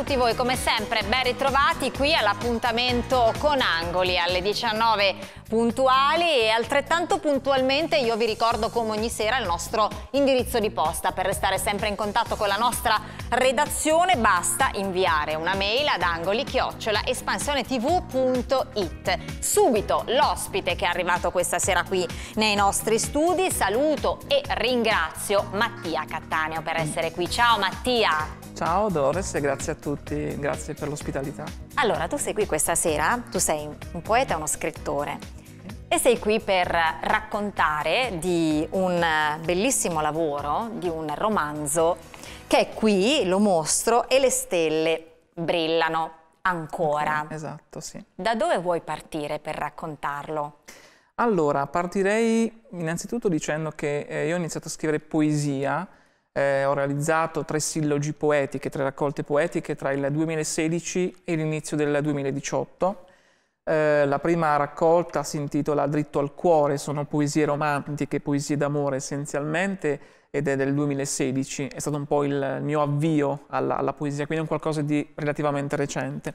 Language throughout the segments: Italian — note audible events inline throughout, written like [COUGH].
tutti voi, come sempre ben ritrovati qui all'appuntamento con Angoli alle 19 puntuali e altrettanto puntualmente io vi ricordo come ogni sera il nostro indirizzo di posta per restare sempre in contatto con la nostra redazione basta inviare una mail ad angoli-espansionetv.it subito l'ospite che è arrivato questa sera qui nei nostri studi saluto e ringrazio Mattia Cattaneo per essere qui ciao Mattia Ciao Doris e grazie a tutti, grazie per l'ospitalità. Allora, tu sei qui questa sera, tu sei un poeta e uno scrittore e sei qui per raccontare di un bellissimo lavoro, di un romanzo che è qui, lo mostro, e le stelle brillano ancora. Okay, esatto, sì. Da dove vuoi partire per raccontarlo? Allora, partirei innanzitutto dicendo che eh, io ho iniziato a scrivere poesia eh, ho realizzato tre sillogi poetiche, tre raccolte poetiche tra il 2016 e l'inizio del 2018. Eh, la prima raccolta si intitola Dritto al cuore, sono poesie romantiche, poesie d'amore essenzialmente, ed è del 2016, è stato un po' il mio avvio alla, alla poesia, quindi è un qualcosa di relativamente recente.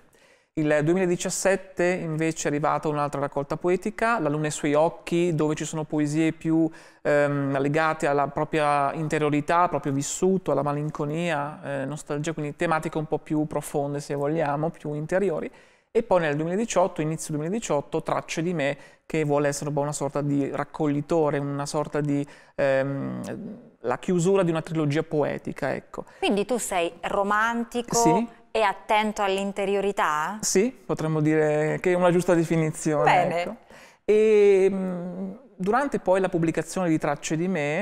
Il 2017 invece è arrivata un'altra raccolta poetica, La luna e i suoi occhi, dove ci sono poesie più ehm, legate alla propria interiorità, al proprio vissuto, alla malinconia, eh, nostalgia, quindi tematiche un po' più profonde se vogliamo, più interiori. E poi nel 2018, inizio 2018, Tracce di me, che vuole essere una sorta di raccoglitore, una sorta di... Ehm, la chiusura di una trilogia poetica, ecco. Quindi tu sei romantico, sì e attento all'interiorità? Sì, potremmo dire che è una giusta definizione. Bene. Ecco. E mm, durante poi la pubblicazione di Tracce di me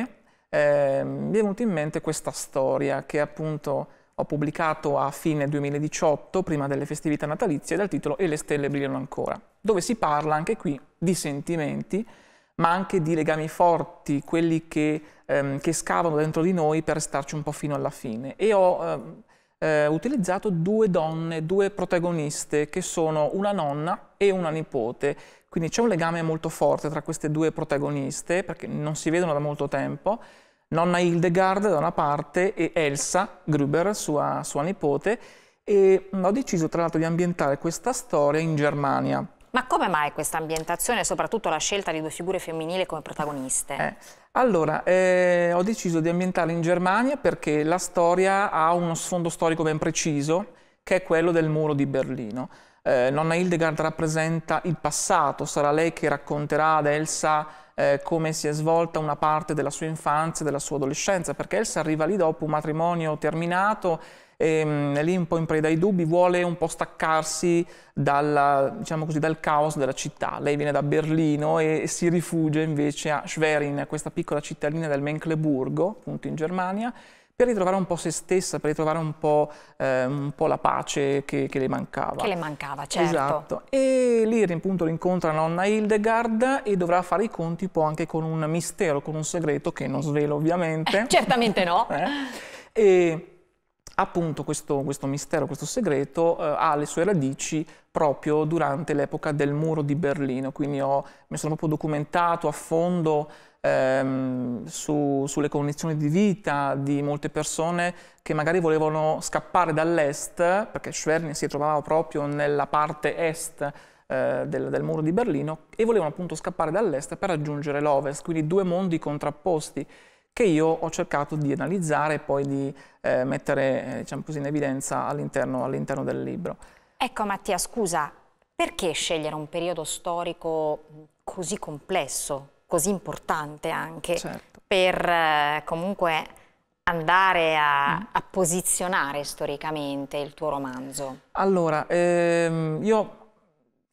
eh, mi è venuta in mente questa storia che appunto ho pubblicato a fine 2018, prima delle festività natalizie, dal titolo E le stelle brillano ancora, dove si parla anche qui di sentimenti, ma anche di legami forti, quelli che, ehm, che scavano dentro di noi per starci un po' fino alla fine. E ho... Ehm, eh, utilizzato due donne, due protagoniste che sono una nonna e una nipote. Quindi c'è un legame molto forte tra queste due protagoniste perché non si vedono da molto tempo. Nonna Hildegard da una parte e Elsa Gruber, sua, sua nipote, e ho deciso tra l'altro di ambientare questa storia in Germania. Ma come mai questa ambientazione e soprattutto la scelta di due figure femminili come protagoniste? Eh, allora, eh, ho deciso di ambientare in Germania perché la storia ha uno sfondo storico ben preciso, che è quello del muro di Berlino. Eh, nonna Hildegard rappresenta il passato, sarà lei che racconterà ad Elsa eh, come si è svolta una parte della sua infanzia, e della sua adolescenza, perché Elsa arriva lì dopo un matrimonio terminato e ehm, lì un po' in preda ai dubbi, vuole un po' staccarsi dalla, diciamo così, dal caos della città. Lei viene da Berlino e, e si rifugia invece a Schwerin, questa piccola cittadina del Menkleburgo, appunto in Germania, per ritrovare un po' se stessa, per ritrovare un po', eh, un po la pace che, che, le mancava. Che le mancava, certo. Esatto. E lì appunto rincontra nonna Hildegard e dovrà fare i conti un po' anche con un mistero, con un segreto che non svelo ovviamente. [LAUGHS] certamente no. Eh? E appunto questo, questo mistero, questo segreto eh, ha le sue radici proprio durante l'epoca del muro di Berlino, quindi ho, mi sono proprio documentato a fondo ehm, su, sulle condizioni di vita di molte persone che magari volevano scappare dall'est, perché Schwerin si trovava proprio nella parte est eh, del, del, muro di Berlino e volevano appunto scappare dall'est per raggiungere l'ovest, quindi due mondi contrapposti che io ho cercato di analizzare e poi di eh, mettere eh, diciamo così, in evidenza all'interno all del libro. Ecco Mattia, scusa, perché scegliere un periodo storico così complesso, così importante anche, certo. per eh, comunque andare a, a, posizionare storicamente il tuo romanzo? Allora, ehm, io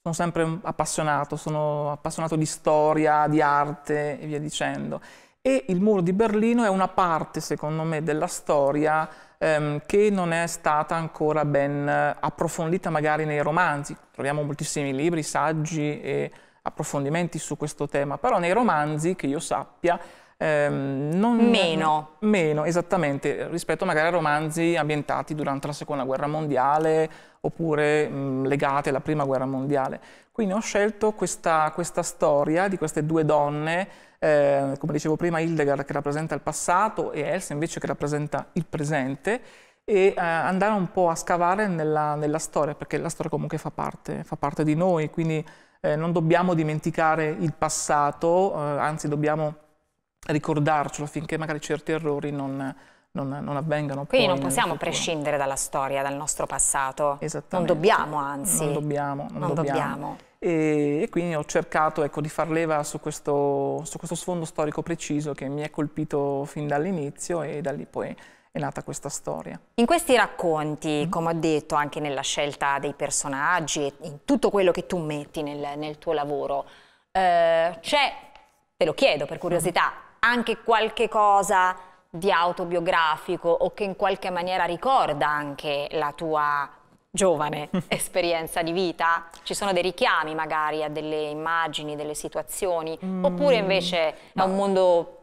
sono sempre appassionato, sono appassionato di storia, di arte e via dicendo. E il muro di Berlino è una parte, secondo me, della storia ehm, che non è stata ancora ben eh, approfondita magari nei romanzi. Troviamo moltissimi libri, saggi e approfondimenti su questo tema, però nei romanzi, che io sappia, Ehm, non, meno. Meno, esattamente, rispetto magari a romanzi ambientati durante la seconda guerra mondiale oppure mh, legati alla prima guerra mondiale. Quindi ho scelto questa, questa storia di queste due donne, eh, come dicevo prima Hildegard che rappresenta il passato e Elsa invece che rappresenta il presente, e eh, andare un po' a scavare nella, nella, storia, perché la storia comunque fa parte, fa parte di noi, quindi eh, non dobbiamo dimenticare il passato, eh, anzi dobbiamo ricordarcelo affinché magari certi errori non, non, non avvengano. Quindi non possiamo prescindere dalla storia, dal nostro passato. Esattamente. Non dobbiamo, anzi. Non dobbiamo. Non, non dobbiamo. dobbiamo. E, e, quindi ho cercato ecco, di far leva su questo, su questo sfondo storico preciso che mi ha colpito fin dall'inizio e da lì poi è nata questa storia. In questi racconti, mm. come ho detto, anche nella scelta dei personaggi, in tutto quello che tu metti nel, nel tuo lavoro, eh, c'è, te lo chiedo per mm-hmm. curiosità, mm anche qualche cosa di autobiografico o che in qualche maniera ricorda anche la tua giovane [LAUGHS] esperienza di vita? Ci sono dei richiami magari a delle immagini, delle situazioni? Mm. Oppure invece no. è un mondo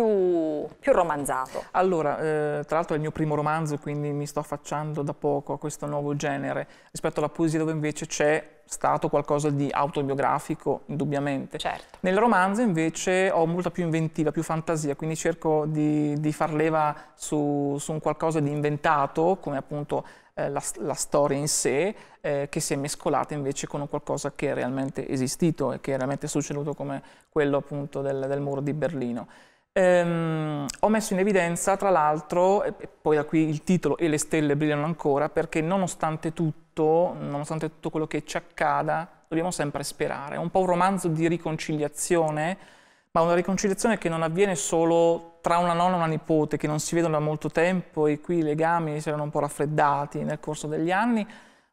più, più romanzato. Allora, eh, tra l'altro è il mio primo romanzo, quindi mi sto affacciando da poco a questo nuovo genere, rispetto alla poesia dove invece c'è stato qualcosa di autobiografico, indubbiamente. Certo. Nel romanzo invece ho molta più inventiva, più fantasia, quindi cerco di, di far leva su, su, un qualcosa di inventato, come appunto eh, la, la, storia in sé, eh, che si è mescolata invece con un qualcosa che è realmente esistito e che è realmente succeduto come quello appunto del, del muro di Berlino. Ehm, ho messo in evidenza, tra l'altro, poi da qui il titolo e le stelle brillano ancora, perché nonostante tutto, nonostante tutto quello che ci accada, dobbiamo sempre sperare. È un po' un romanzo di riconciliazione, ma una riconciliazione che non avviene solo tra una nonna e una nipote, che non si vedono da molto tempo e qui i legami si erano un po' raffreddati nel corso degli anni,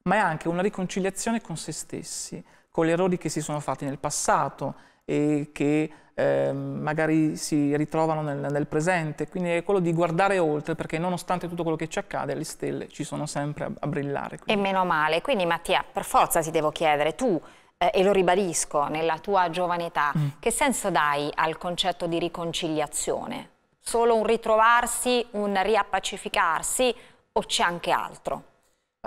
ma è anche una riconciliazione con se stessi, con gli errori che si sono fatti nel passato, e che eh, magari si ritrovano nel, nel, presente. Quindi è quello di guardare oltre, perché nonostante tutto quello che ci accade, le stelle ci sono sempre a, a brillare. Quindi. E meno male. Quindi Mattia, per forza ti devo chiedere, tu, eh, e lo ribadisco, nella tua giovane età, mm. che senso dai al concetto di riconciliazione? Solo un ritrovarsi, un riappacificarsi o c'è anche altro?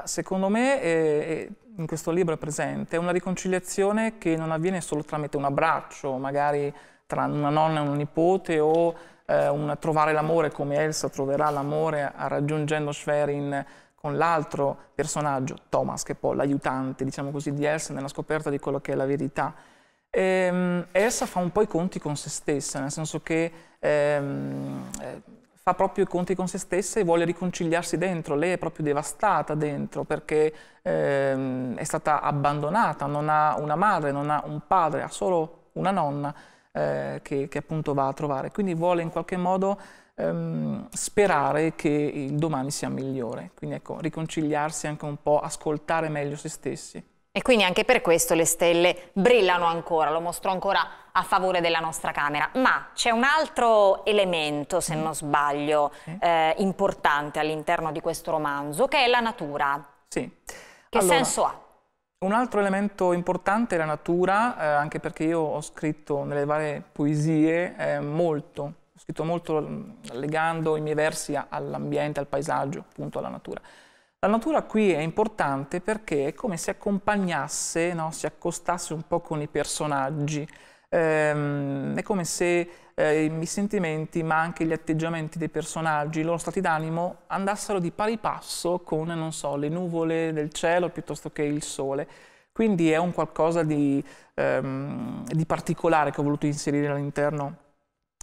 Secondo me eh, eh in questo libro è presente, è una riconciliazione che non avviene solo tramite un abbraccio, magari tra una nonna e un nipote o eh, un trovare l'amore come Elsa troverà l'amore raggiungendo Schwerin con l'altro personaggio, Thomas, che è poi l'aiutante, diciamo così, di Elsa nella scoperta di quello che è la verità. E, ehm, Elsa fa un po' i conti con se stessa, nel senso che ehm, eh, fa proprio i conti con se stessa e vuole riconciliarsi dentro, lei è proprio devastata dentro perché ehm, è stata abbandonata, non ha una madre, non ha un padre, ha solo una nonna eh, che, che, appunto va a trovare, quindi vuole in qualche modo ehm, sperare che il domani sia migliore, quindi ecco, riconciliarsi anche un po', ascoltare meglio se stessi. E quindi anche per questo le stelle brillano ancora, lo mostro ancora a favore della nostra camera. Ma c'è un altro elemento, se mm. non sbaglio, eh, importante all'interno di questo romanzo, che è la natura. Sì. Che allora, senso ha? Un altro elemento importante è la natura, eh, anche perché io ho scritto nelle varie poesie eh, molto, ho scritto molto mm, legando i miei versi all'ambiente, al paesaggio, appunto alla natura. La natura qui è importante perché è come se accompagnasse, no? si accostasse un po' con i personaggi, ehm, è come se eh, i sentimenti ma anche gli atteggiamenti dei personaggi, i loro stati d'animo andassero di pari passo con, non so, le nuvole del cielo piuttosto che il sole. Quindi è un qualcosa di, ehm, di particolare che ho voluto inserire all'interno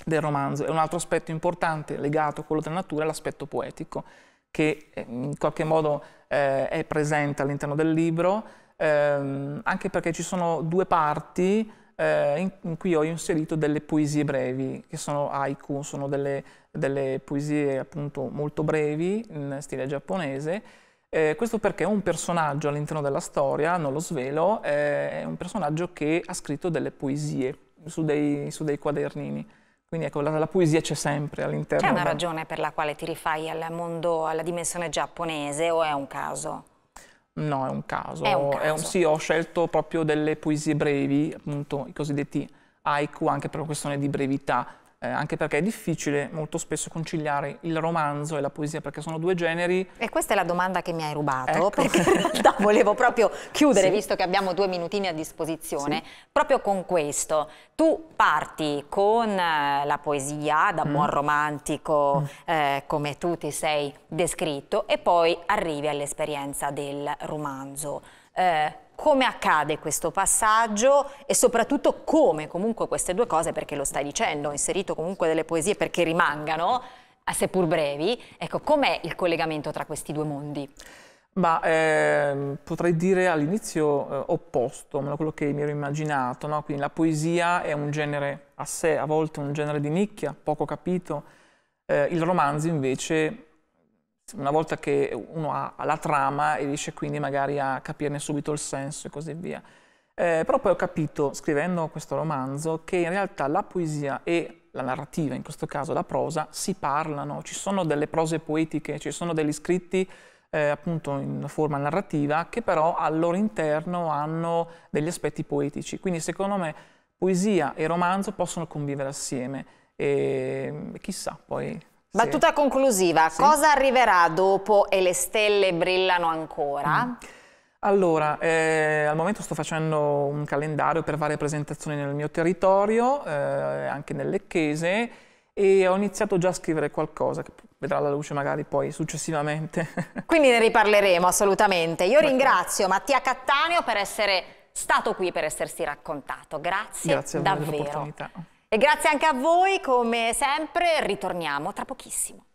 del romanzo. È un altro aspetto importante legato a quello della natura, è l'aspetto poetico che eh, in qualche modo eh, è presente all'interno del libro, ehm, anche perché ci sono due parti eh, in, in, cui ho inserito delle poesie brevi, che sono haiku, sono delle, delle poesie appunto molto brevi in stile giapponese. Eh, questo perché un personaggio all'interno della storia, non lo svelo, eh, è un personaggio che ha scritto delle poesie su dei, su dei quadernini. Quindi ecco, la, la poesia c'è sempre all'interno. C'è una ragione per la quale ti rifai al mondo, alla dimensione giapponese o è un caso? No, è un caso. È un caso. È un, sì, ho scelto proprio delle poesie brevi, appunto i cosiddetti haiku, anche per una questione di brevità eh, anche perché è difficile molto spesso conciliare il romanzo e la poesia perché sono due generi. E questa è la domanda che mi hai rubato, ecco. perché in realtà [LAUGHS] volevo proprio chiudere, sì. visto che abbiamo due minutini a disposizione, sì. proprio con questo. Tu parti con eh, la poesia da mm. buon romantico, mm. eh, come tu ti sei descritto, e poi arrivi all'esperienza del romanzo. Eh, come accade questo passaggio e soprattutto come comunque queste due cose, perché lo stai dicendo, ho inserito comunque delle poesie perché rimangano, eh, seppur brevi, ecco, com'è il collegamento tra questi due mondi? Ma eh, potrei dire all'inizio eh, opposto a quello che mi ero immaginato, no? quindi la poesia è un genere a sé, a volte un genere di nicchia, poco capito, eh, il romanzo invece una volta che uno ha, la trama e riesce quindi magari a capirne subito il senso e così via. Eh, però poi ho capito, scrivendo questo romanzo, che in realtà la poesia e la narrativa, in questo caso la prosa, si parlano, ci sono delle prose poetiche, ci sono degli scritti eh, appunto in forma narrativa che però al loro interno hanno degli aspetti poetici. Quindi secondo me poesia e romanzo possono convivere assieme e chissà poi Battuta sì. conclusiva, sì. cosa arriverà dopo e le stelle brillano ancora? Mm. Allora, eh, al momento sto facendo un calendario per varie presentazioni nel mio territorio, eh, anche nelle chiese, e ho iniziato già a scrivere qualcosa che vedrà la luce magari poi successivamente. [LAUGHS] Quindi ne riparleremo assolutamente. Io ringrazio Mattia Cattaneo per essere stato qui, per essersi raccontato. Grazie, Grazie davvero. E grazie anche a voi, come sempre, ritorniamo tra pochissimo.